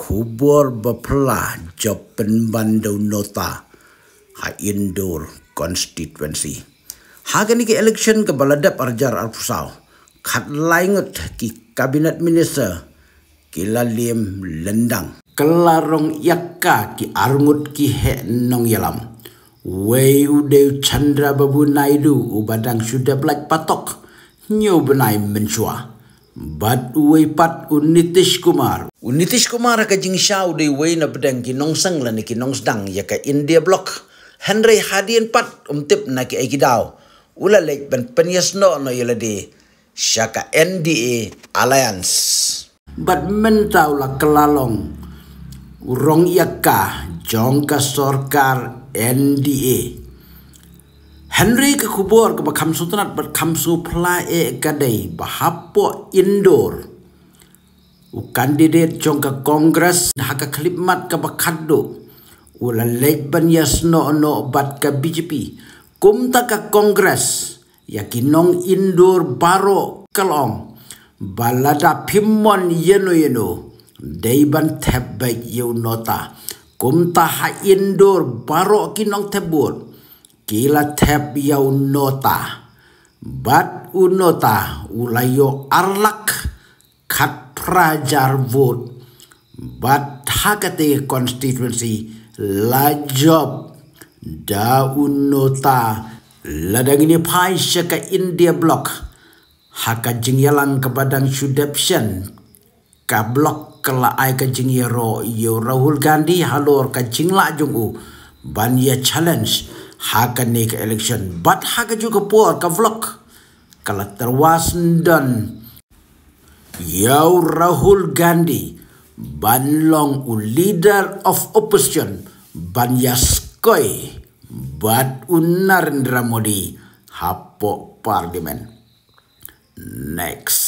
kubur berpelah jopen bandau nota ha indur constituency hagani ke election ke baladap arjar arpusau khat laingut ki kabinet minister ki lalim lendang kelarong yakka ki armut ki he nong yalam wei udew chandra babu naidu ubadang sudah belak patok nyo benai bat uwei pat un Nitish Kumar. Un Nitish Kumar ka jing shau de wei na bedeng ki nong sang la ni ki nong sdang ya ka India block. Henry Hadian pat umtip tip na ki aiki Ula lek ben penyes no no yela Sya shaka NDA Alliance. Bat mentau la kelalong. Urong Iya yakka jongka sorkar NDA. Henry ke kubur ke bakam sutrat bakam su plae eh, gadai bahapo indoor u kandidat jong ke kongres dah ke khidmat ke bakaddo ula leban yasno no bat ke BJP kum tak ke kongres yakinong indoor baro kelong balada pimmon yeno yeno deiban tebbe yu nota kum ta ha indoor baro kinong tebur kila tep ya unota bat unota ulayo arlak kat prajar vote bat hakate constituency la job da unota ladang ini pai ke india block haka jingyalang ke badang sudepsen ka block kala ai ka jingyero yo rahul gandhi halor ka jingla jungu ban ye challenge ni ke election bat haka juga puar ke vlog kala dan yau Rahul Gandhi ban long u leader of opposition ban yaskoi bat un Narendra Modi hapo parlimen next